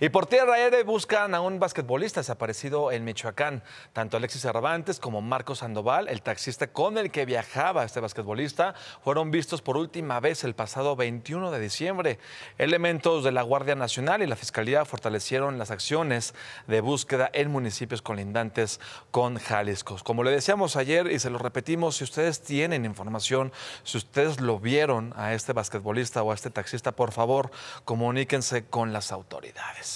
Y por tierra aérea buscan a un basquetbolista desaparecido en Michoacán. Tanto Alexis Cervantes como Marcos Sandoval, el taxista con el que viajaba este basquetbolista, fueron vistos por última vez el pasado 21 de diciembre. Elementos de la Guardia Nacional y la Fiscalía fortalecieron las acciones de búsqueda en municipios colindantes con Jalisco. Como le decíamos ayer y se lo repetimos, si ustedes tienen información, si ustedes lo vieron a este basquetbolista o a este taxista, por favor, comuníquense con las autoridades.